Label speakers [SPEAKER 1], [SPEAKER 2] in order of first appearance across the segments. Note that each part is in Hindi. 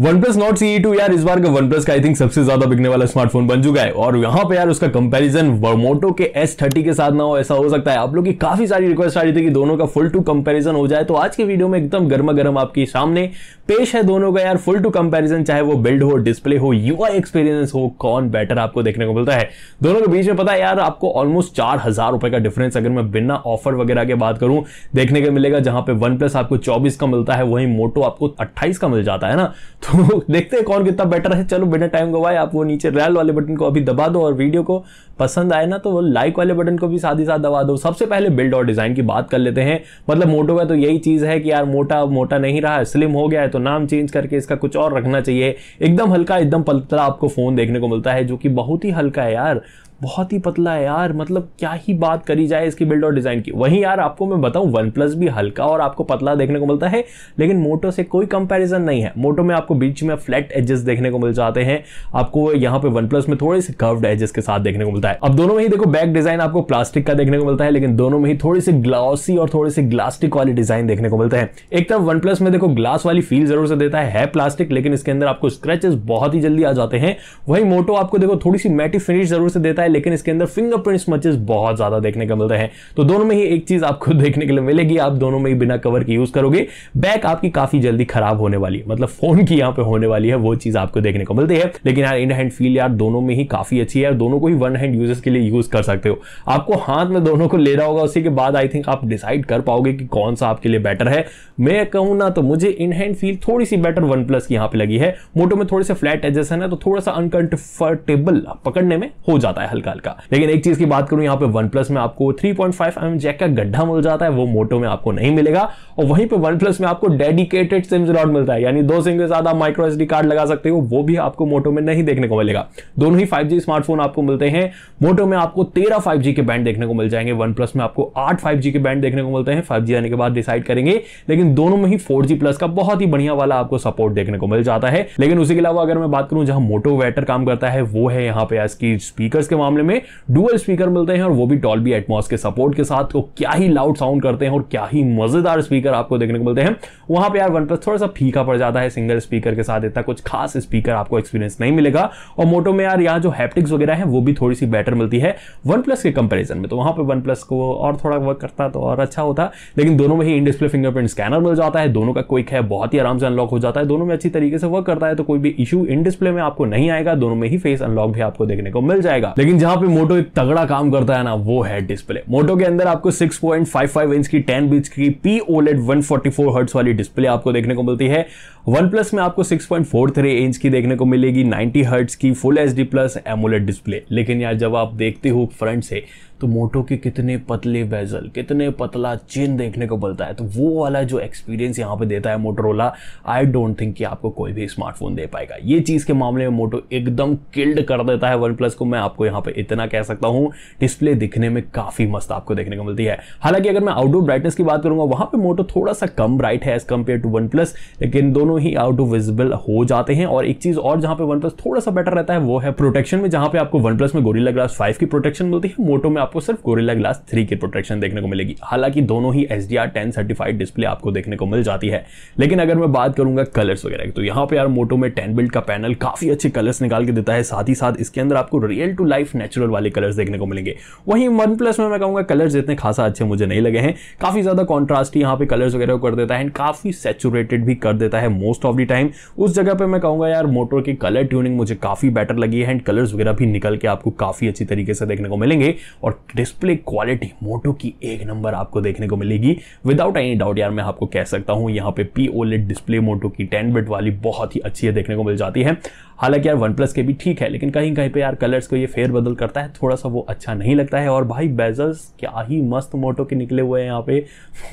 [SPEAKER 1] one OnePlus Nord C two यार इस बार का वन प्लस का आई थिंक सबसे ज्यादा बिकने वाला स्मार्टफोन बन चुका है और यहाँ पे यार उसका कंपैरिजन वर्मोटो के एस थर्टी के साथ ना हो ऐसा हो सकता है आप लोग की काफी सारी रिक्वेस्ट आ रही थी कि दोनों का फुल टू कंपैरिजन हो जाए तो आज की वीडियो में एकदम गर्मा गर्म आपके सामने पेश है दोनों का यार फुल टू कंपेरिजन चाहे वो बिल्ड हो डिस्प्ले हो युवा एक्सपीरियंस हो कौन बेटर आपको देखने को मिलता है दोनों के बीच में पता है यार आपको ऑलमोस्ट चार हजार रुपए का डिफरेंस अगर मैं बिना ऑफर वगैरह की बात करूं देखने को मिलेगा जहां पे वन प्लस आपको चौबीस का मिलता है वहीं मोटो आपको अट्ठाईस का मिल जाता है ना तो देखते हैं कौन कितना बेटर है चलो बिना टाइम गवाए आप वो नीचे रैल वाले बटन को अभी दबा दो और वीडियो को पसंद आए ना तो वो लाइक वाले बटन को भी साथ ही साथ दबा दो सबसे पहले बिल्ड और डिज़ाइन की बात कर लेते हैं मतलब मोटो का तो यही चीज़ है कि यार मोटा मोटा नहीं रहा स्लिम हो गया है तो नाम चेंज करके इसका कुछ और रखना चाहिए एकदम हल्का एकदम पलतला आपको फ़ोन देखने को मिलता है जो कि बहुत ही हल्का है यार बहुत ही पतला है यार मतलब क्या ही बात करी जाए इसकी बिल्ड और डिज़ाइन की वहीं यार आपको मैं बताऊं वन प्लस भी हल्का और आपको पतला देखने को मिलता है लेकिन मोटो से कोई कंपैरिजन नहीं है मोटो में आपको बीच में फ्लैट एजेस देखने को मिल जाते हैं आपको यहाँ पे वन प्लस में थोड़े से कर्व्ड एजेस के साथ देखने को मिलता है अब दोनों में ही देखो बैक डिजाइन आपको प्लास्टिक का देखने को मिलता है लेकिन दोनों में ही थोड़ी सी ग्लासी और थोड़ी सी ग्लास्टिक वाली डिजाइन देखने को मिलता है एक तरफ वन प्लस में देखो ग्लास वाली फील जरूर से देता है, है प्लास्टिक लेकिन इसके अंदर आपको स्क्रेचेस बहुत ही जल्दी आ जाते हैं वही मोटो आपको देखो थोड़ी सी मैटी फिनिश जरूर से देता है लेकिन इसके अंदर फिंगरप्रिंट स्मचेस बहुत ज़्यादा देखने को मिल रहे हैं तो दोनों में ही एक चीज़ आपको देखने के लिए मिलेगी आप दोनों में ही बिना कवर के यूज़ करोगे बैक आपकी काफ़ी जल्दी खराब होने वाली है मतलब फ़ोन की यहाँ पे होने वाली है वो चीज़ आपको देखने को मिलती है लेकिन यार इन हैंड फील यार दोनों में ही काफ़ी अच्छी है दोनों को ही वन हैंड यूजेस के लिए यूज़ कर सकते हो आपको हाथ में दोनों को लेना होगा उसी के बाद आई थिंक आप डिसाइड कर पाओगे कि कौन सा आपके लिए बेटर है मैं कहूँ ना तो मुझे इन हैंड फील थोड़ी सी बेटर वन प्लस की यहाँ पे लगी है मोटो में थोड़े से फ्लैट एडजस्ट है ना तो थोड़ा सा अनकंफर्टेबल पकड़ने में हो जाता है हल्का हल्का लेकिन एक चीज की बात करूं यहाँ पे वन प्लस में आपको three point five M jack का गड्ढा मिल जाता है वो मोटो में आपको नहीं मिलेगा और वहीं पर वन प्लस में आपको डेडिकेटेड सिम स्लॉट मिलता है यानी दो सिम के साथ आप माइक्रो एस कार्ड लगा सकते हो वो भी आपको मोटो में नहीं देखने को मिलेगा दोनों ही फाइव स्मार्टफोन आपको मिलते हैं मोटो में आपको तेरह फाइव के बैंड देखने को मिल जाएंगे वन प्लस में आपको आठ फाइव के बैंड देखने को मिलते हैं फाइव आने के बाद डिसाइड करेंगे लेकिन दोनों में ही फोर प्लस का बहुत ही बढ़िया वाला आपको सपोर्ट देखने को मिल जाता है लेकिन उसी के अलावा अगर मैं बात करूं जहां मोटो वेटर काम करता है वो है यहाँ पे इसकी स्पीकर के मामले मामले में डुअल स्पीकर मिलते हैं और वो भी डॉल्बी एटमॉस के सपोर्ट के साथ तो क्या ही लाउड साउंड करते हैं और क्या ही मजेदार स्पीकर आपको देखने को मिलते हैं वहां पर यार वन प्लस थोड़ा सा फीका पड़ जाता है सिंगल स्पीकर के साथ इतना कुछ खास स्पीकर आपको एक्सपीरियंस नहीं मिलेगा और मोटो में यार यहाँ जो हैप्टिक्स वगैरह है वो भी थोड़ी सी बेटर मिलती है वन प्लस के कंपेरिजन में तो वहां पर वन प्लस को और थोड़ा वर्क करता तो और अच्छा होता लेकिन दोनों में ही इन डिस्प्ले फिंगरप्रिंट स्कैनर मिल जाता है दोनों का क्विक है बहुत ही आराम से अनलॉक हो जाता है दोनों में अच्छी तरीके से वर्क करता है तो कोई भी इशू इन डिस्प्ले में आपको नहीं आएगा दोनों में ही फेस अनलॉक भी आपको देखने को मिल जाएगा लेकिन लेकिन जहां पे मोटो एक तगड़ा काम करता है ना वो है डिस्प्ले मोटो के अंदर आपको 6.55 इंच की 10 बीच की पी ओलेड 144 हर्ट्स वाली डिस्प्ले आपको देखने को मिलती है वन प्लस में आपको 6.43 इंच की देखने को मिलेगी 90 हर्ट्स की full H plus AMOLED display लेकिन यार जब आप देखते हो फ्रंट से तो मोटो के कितने पतले बेजल कितने पतला चेन देखने को मिलता है तो वो वाला जो एक्सपीरियंस यहाँ पे देता है मोटरोला आई डोंट थिंक कि आपको कोई भी स्मार्टफोन दे पाएगा ये चीज़ के मामले में मोटो एकदम किल्ड कर देता है वन प्लस को मैं आपको यहाँ पे इतना कह सकता हूँ डिस्प्ले दिखने में काफ़ी मस्त आपको देखने को मिलती है हालांकि अगर मैं आउटडोर ब्राइटनेस की बात करूंगा वहाँ पर मोटो थोड़ा सा कम ब्राइट है as compare to OnePlus लेकिन दोनों ही आउटडोर विजिबल हो जाते हैं और एक चीज़ और जहाँ पे वन प्लस थोड़ा सा बेटर रहता है वो है प्रोटेक्शन में जहाँ पे आपको वन प्लस में गोरिल्ला ग्लास फाइव की प्रोटेक्शन मिलती है मोटो में आप आपको सिर्फ गोरिल्ला ग्लास थ्री की प्रोटेक्शन देखने को मिलेगी हालांकि दोनों ही S D R ten certified display आपको देखने को मिल जाती है लेकिन अगर मैं बात करूंगा कलर्स वगैरह की तो यहाँ पे यार मोटो में टेन बिल्ड का पैनल काफी अच्छे कलर्स निकाल के देता है साथ ही साथ इसके अंदर आपको रियल टू लाइफ नेचुरल वाले कलर्स देखने को मिलेंगे वहीं वन प्लस में मैं कहूँगा कलर्स इतने खासा अच्छे मुझे नहीं लगे हैं काफी ज्यादा कॉन्ट्रास्ट यहाँ पे कलर्स वगैरह कर देता है एंड काफी सेचुरेटेड भी कर देता है मोस्ट ऑफ द टाइम उस जगह पर मैं कहूँगा यार मोटो की कलर ट्यूनिंग मुझे काफी बेटर लगी है एंड कलर्स वगैरह भी निकल के आपको काफी अच्छी तरीके से देखने को मिलेंगे और डिस्प्ले क्वालिटी मोटो की एक नंबर आपको देखने को मिलेगी विदाउट एनी डाउट यार मैं आपको कह सकता हूँ यहाँ पे पी ओलेट डिस्प्ले मोटो की टेन बिट वाली बहुत ही अच्छी है देखने को मिल जाती है हालांकि यार वन प्लस के भी ठीक है लेकिन कहीं कहीं पे यार कलर्स को ये फेर बदल करता है थोड़ा सा वो अच्छा नहीं लगता है और भाई बेजल्स क्या ही मस्त मोटो के निकले हुए हैं यहाँ पे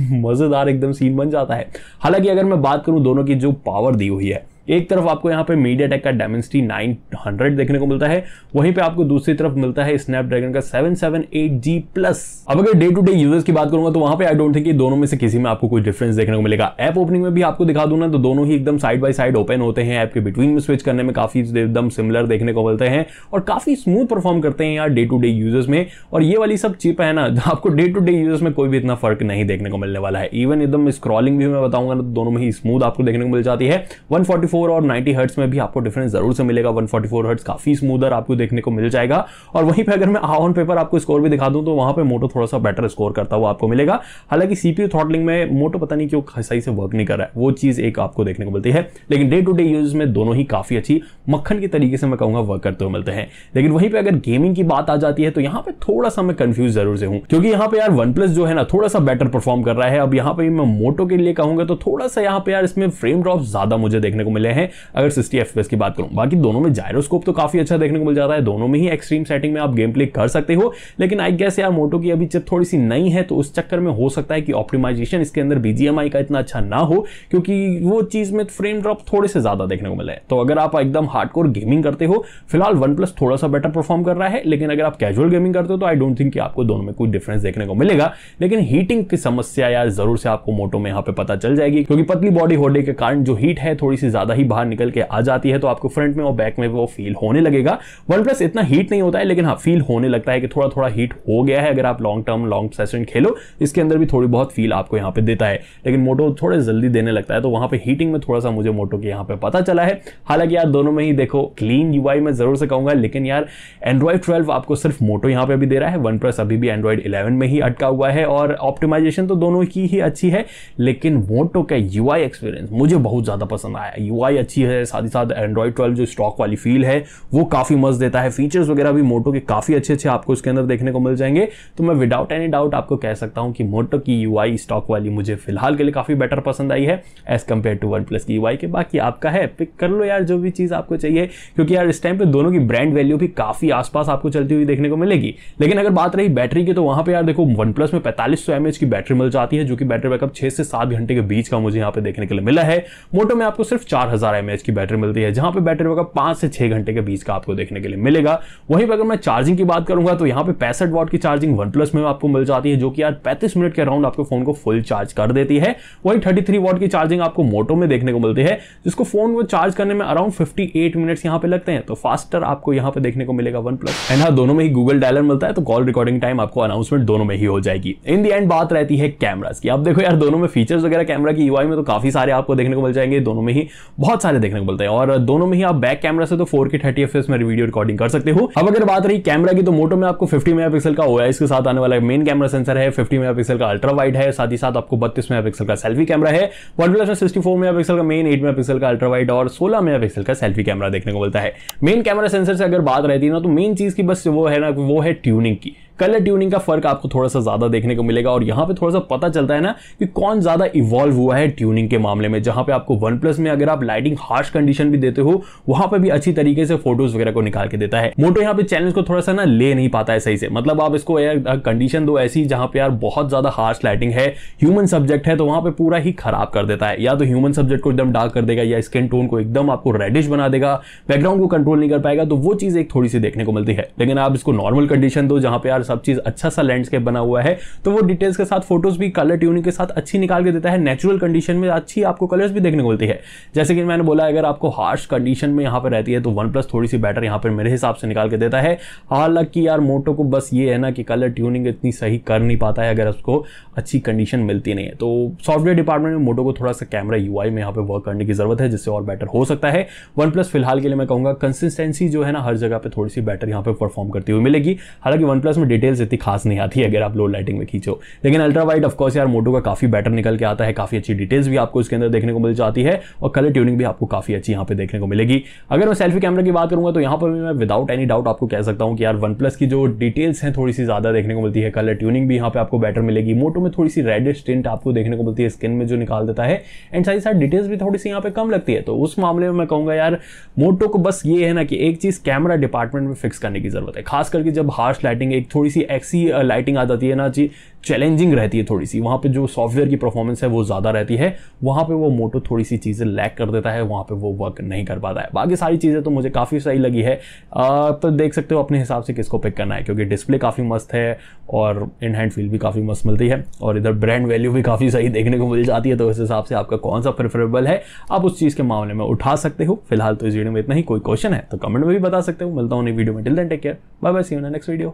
[SPEAKER 1] मज़ेदार एकदम सीन बन जाता है हालांकि अगर मैं बात करूँ दोनों की जो पावर दी हुई है एक तरफ आपको यहाँ पे मीडिया टेक का डायमेंसिटी 900 देखने को मिलता है वहीं पे आपको दूसरी तरफ मिलता है स्नैपड्रैगन का 778G प्लस अब अगर डे टू डे यूजर्स की बात करूंगा तो वहां पे आई डोंट थिंक दोनों में से किसी में आपको कोई डिफरेंस देखने को मिलेगा ऐप ओपनिंग में भी आपको दिखा दू ना तो दोनों ही एकदम साइड बाय साइड ओपन होते हैं ऐप के बिटवीन में स्विच करने में काफी एकदम सिमिलर देखने को मिलते हैं और काफी स्मूथ परफॉर्म करते हैं यार डे टू डे यूजर्स में और ये वाली सब चिप है ना आपको डे टू डे यूजर्स में कोई भी इतना फर्क नहीं देखने को मिलने वाला है इवन एकदम स्क्रॉलिंग भी मैं बताऊंगा ना तो दोनों में ही स्मूथ आपको देखने को मिल जाती है वन 144 और 90 हर्ट्स में भी आपको डिफरेंस जरूर से मिलेगा 144 हर्ट्स काफी स्मूदर आपको देखने को मिल जाएगा और वहीं पर अगर मैं ऑन पेपर आपको स्कोर भी दिखा दूं तो वहां पर मोटो थोड़ा सा बेटर स्कोर करता हुआ आपको मिलेगा हालांकि सीपीयू थॉटलिंग में मोटो पता नहीं क्यों सही से वर्क नहीं कर रहा है वो चीज़ एक आपको देखने को मिलती है लेकिन डे टू डे यूज में दोनों ही काफ़ी अच्छी मक्खन के तरीके से मैं कहूंगा वर्क करते हुए मिलते हैं लेकिन वहीं पर अगर गेमिंग की बात आ जाती है तो यहाँ पे थोड़ा सा मैं कंफ्यूज जरूर से हूँ क्योंकि यहाँ पे यार वन प्लस जो है ना थोड़ा सा बेटर परफॉर्म कर रहा है अब यहाँ पे मैं मोटो के लिए कहूंगा तो थोड़ा सा यहाँ पे यार इसमें फ्रेम ड्रॉप ज़्यादा मुझे देखने को मिले मिले हैं अगर सिक्सटी एफ की बात करूँ बाकी दोनों में जायरोस्कोप तो काफ़ी अच्छा देखने को मिल जाता है दोनों में ही एक्सट्रीम सेटिंग में आप गेम प्ले कर सकते हो लेकिन आई गैस यार मोटो की अभी चिप थोड़ी सी नई है तो उस चक्कर में हो सकता है कि ऑप्टिमाइजेशन इसके अंदर बीजीएमआई का इतना अच्छा ना हो क्योंकि वो चीज़ में फ्रेम ड्रॉप थोड़े से ज़्यादा देखने को मिला है तो अगर आप एकदम हार्ड गेमिंग करते हो फिलहाल वन प्लस थोड़ा सा बेटर परफॉर्म कर रहा है लेकिन अगर आप कैजुअल गेमिंग करते हो तो आई डोंट थिंक कि आपको दोनों में कोई डिफरेंस देखने को मिलेगा लेकिन हीटिंग की समस्या यार जरूर से आपको मोटो में यहाँ पे पता चल जाएगी क्योंकि पतली बॉडी होने के कारण जो हीट है थोड़ी सी ज़्यादा ही बाहर निकल के आ जाती है तो आपको फ्रंट में और बैक में वो फील होने लगेगा वन प्लस इतना हीट नहीं होता है लेकिन हाँ फील होने लगता है कि थोड़ा थोड़ा हीट हो गया है अगर आप लॉन्ग टर्म लॉन्ग सेशन खेलो इसके अंदर भी थोड़ी बहुत फील आपको यहाँ पे देता है लेकिन मोटो थोड़े जल्दी देने लगता है तो वहाँ पे हीटिंग में थोड़ा सा मुझे मोटो के यहाँ पे पता चला है हालांकि यार दोनों में ही देखो क्लीन यू मैं जरूर से कहूँगा लेकिन यार एंड्रॉयड ट्वेल्व आपको सिर्फ मोटो यहाँ पे भी दे रहा है वन प्लस अभी भी एंड्रॉयड इलेवन में ही अटका हुआ है और ऑप्टिमाइजेशन तो दोनों की ही अच्छी है लेकिन मोटो का यू एक्सपीरियंस मुझे बहुत ज़्यादा पसंद आया यू यूआई अच्छी है साथ ही साथ एंड्रॉयड ट्वेल्व जो स्टॉक वाली फील है वो काफ़ी मस्त देता है फीचर्स वगैरह भी मोटो के काफ़ी अच्छे अच्छे आपको इसके अंदर देखने को मिल जाएंगे तो मैं विदाउट एनी डाउट आपको कह सकता हूँ कि मोटो की यू स्टॉक वाली मुझे फिलहाल के लिए काफ़ी बेटर पसंद आई है as compare to OnePlus की यू के बाकी आपका है पिक कर लो यार जो भी चीज़ आपको चाहिए क्योंकि यार इस टाइम पर दोनों की ब्रांड वैल्यू भी काफ़ी आसपास आपको चलती हुई देखने को मिलेगी लेकिन अगर बात रही बैटरी की तो वहाँ पर यार देखो वन प्लस में पैंतालीस सौ की बैटरी मिल जाती है जो कि बैटरी बैकअप छः से सात घंटे के बीच का मुझे यहाँ पे देखने के लिए मिला है मोटो में आपको सिर्फ चार हज़ार एम की बैटरी मिलती है जहां पे बैटरी बैकअप पांच से छह घंटे के बीच का आपको देखने के लिए मिलेगा वहीं पर अगर मैं चार्जिंग की बात करूंगा तो यहाँ पे पैसठ वॉट की चार्जिंग वन प्लस में आपको मिल जाती है जो कि यार पैंतीस मिनट के अराउंड आपके फोन को फुल चार्ज कर देती है वहीं थर्टी थ्री वाट की चार्जिंग आपको मोटो में देखने को मिलती है जिसको फोन को चार्ज करने में अराउंड फिफ्टी एट मिनट्स यहाँ पे लगते हैं तो फास्टर आपको यहाँ पे देखने को मिलेगा वन प्लस एंड हाँ दोनों में ही गूगल डायलर मिलता है तो कॉल रिकॉर्डिंग टाइम आपको अनाउंसमेंट दोनों में ही हो जाएगी इन दी एंड बात रहती है कैमराज की आप देखो यार दोनों में फीचर्स वगैरह कैमरा की यूआई में तो काफी सारे आपको देखने को मिल जाएंगे दोनों में ही बहुत सारे देखने को मिलते हैं और दोनों में ही आप बैक कैमरा से तो फोर के थर्टी एफ में वीडियो रिकॉर्डिंग कर सकते हो अब अगर बात रही कैमरा की तो मोटो में आपको फिफ्टी मेगा का ओ के साथ आने वाला मेन कैमरा सेंसर है फिफ्टी मेगा का अल्ट्रा वाइड है साथ ही साथ आपको बत्तीस मेगा का सेल्फी कैमरा है वन प्लस में सिक्सटी फोर मेगा का मेन एट मेगा का अल्ट्रा वाइड और सोलह मेगा का सेल्फी कैमरा देखने को मिलता है मेन कैमरा सेंसर से अगर बात रहती है ना तो मेन चीज की बस वो है ना वो है ट्यूनिंग की कलर ट्यूनिंग का फर्क आपको थोड़ा सा ज्यादा देखने को मिलेगा और यहाँ पे थोड़ा सा पता चलता है ना कि कौन ज्यादा इवॉल्व हुआ है ट्यूनिंग के मामले में जहां पे आपको वन प्लस में अगर आप लाइटिंग हार्श कंडीशन भी देते हो वहां पर भी अच्छी तरीके से फोटोज वगैरह को निकाल के देता है मोटो यहाँ पे चैनल को थोड़ा सा ना ले नहीं पाता है सही से मतलब आप इसको यार कंडीशन दो ऐसी जहां पे यार बहुत ज्यादा हार्श लाइटिंग है ह्यूमन सब्जेक्ट है तो वहां पे पूरा ही खराब कर देता है या तो ह्यूमन सब्जेक्ट को एकदम डार्क कर देगा या स्किन टोन को एकदम आपको रेडिश बना देगा बैकग्राउंड को कंट्रोल नहीं कर पाएगा तो वो चीज एक थोड़ी सी देखने को मिलती है लेकिन आप इसको नॉर्मल कंडीशन दो जहां पे यार सब चीज़ अच्छा सा लैंडस्केप बना हुआ है तो वो डिटेल्स के साथ फोटोज भी कलर ट्यूनिंग के साथ अच्छी निकाल के देता है नेचुरल कंडीशन में अच्छी आपको कलर्स भी देखने को मिलती है जैसे कि मैंने बोला अगर आपको हार्श कंडीशन में यहाँ पर रहती है तो वन प्लस थोड़ी सी बेटर यहाँ पर मेरे हिसाब से निकाल के देता है हालांकि यार मोटो को बस ये है ना कि कलर ट्यूनिंग इतनी सही कर नहीं पाता है अगर उसको अच्छी कंडीशन मिलती नहीं है तो सॉफ्टवेयर डिपार्टमेंट में मोटो को थोड़ा सा कैमरा यू में यहाँ पर वर्क करने की ज़रूरत है जिससे और बेटर हो सकता है वन प्लस फिलहाल के लिए मैं कहूँगा कंसिस्टेंसी जो है ना हर जगह पर थोड़ी सी बेटर यहाँ पर परफॉर्म करती हुई मिलेगी हालांकि वन प्लस में डिटेल्स इतनी खास नहीं आती अगर आप लो लाइटिंग में खींचो लेकिन अल्ट्रा वाइट ऑफकोर्स यार मोटो का काफ़ी बेटर निकल के आता है काफ़ी अच्छी डिटेल्स भी आपको इसके अंदर देखने को मिल जाती है और कलर ट्यूनिंग भी आपको काफ़ी अच्छी यहाँ पे देखने को मिलेगी अगर मैं सेल्फी कैमरा की बात करूंगा तो यहाँ पर मैं विदाउट एनी डाउट आपको कह सकता हूँ कि यार वन प्लस की जो डिटेल्स हैं थोड़ी सी ज़्यादा देखने को मिलती है कलर ट्यूनिंग भी यहाँ पे आपको बेटर मिलेगी मोटो में थोड़ी सी रेडिश टिंट आपको देखने को मिलती है स्किन में जो निकाल देता है एंड साथ ही साथ डिटेल्स भी थोड़ी सी यहाँ पे कम लगती है तो उस मामले में मैं यार मोटो को बस ये है ना कि एक चीज़ कैमरा डिपार्टमेंट में फिक्स करने की जरूरत है खास करके जब हार्श लाइटिंग एक थोड़ी थोड़ी सी ऐसी लाइटिंग आ जाती है ना जी चैलेंजिंग रहती है थोड़ी सी वहाँ पे जो सॉफ्टवेयर की परफॉर्मेंस है वो ज़्यादा रहती है वहाँ पे वो मोटो थोड़ी सी चीज़ें लैक कर देता है वहाँ पे वो वर्क नहीं कर पाता है बाकी सारी चीज़ें तो मुझे काफ़ी सही लगी है तो देख सकते हो अपने हिसाब से किसको पिक करना है क्योंकि डिस्प्ले काफ़ी मस्त है और इन हैंड फील भी काफ़ी मस्त मिलती है और इधर ब्रांड वैल्यू भी काफ़ी सही देखने को मिल जाती है तो इस हिसाब से आपका कौन सा प्रेफरेबल है आप उस चीज़ के मामले में उठा सकते हो फिलहाल तो इस वीडियो में इतना ही कोई क्वेश्चन है तो कमेंट में भी बता सकते हो मिलता हूँ नहीं वीडियो में till then take care bye bye see you next video